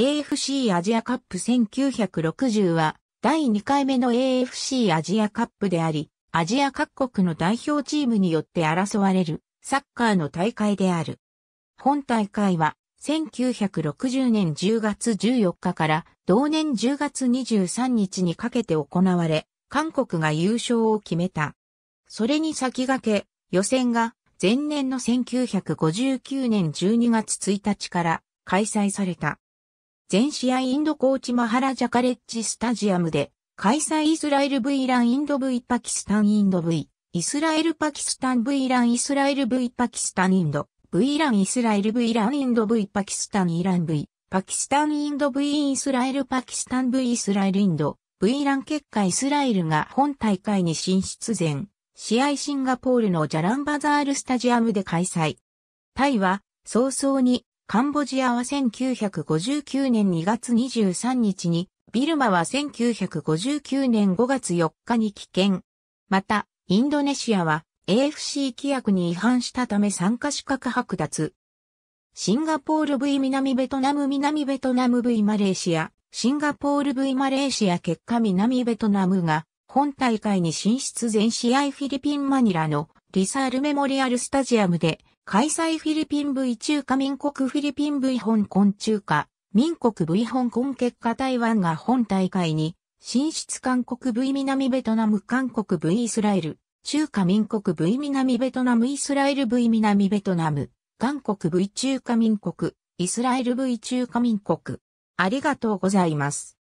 AFC アジアカップ1960は第2回目の AFC アジアカップであり、アジア各国の代表チームによって争われるサッカーの大会である。本大会は1960年10月14日から同年10月23日にかけて行われ、韓国が優勝を決めた。それに先駆け、予選が前年の1959年12月1日から開催された。全試合インドコーチマハラジャカレッジスタジアムで、開催イスラエル V ランインド V パキスタンインド V、イスラエルパキスタン V ランイスラエル V パキスタンインド、V ランイスラエル V ランインド V パキスタンイラン V、パキスタンインド V イスラエルパキスタン V イスラエルインド、V ラン結果イスラエルが本大会に進出前、試合シンガポールのジャランバザールスタジアムで開催。タイは早々にカンボジアは1959年2月23日に、ビルマは1959年5月4日に棄権。また、インドネシアは AFC 規約に違反したため参加資格剥奪。シンガポール V 南ベトナム南ベトナム V マレーシア、シンガポール V マレーシア結果南ベトナムが本大会に進出全試合フィリピンマニラのリサールメモリアルスタジアムで開催フィリピン V 中華民国フィリピン V 香港中華民国 V 香港結果台湾が本大会に進出韓国 V 南ベトナム韓国 V イスラエル中華民国 V 南ベトナムイスラエル V 南ベトナム韓国 V 中華民国イスラエル V 中華民国ありがとうございます。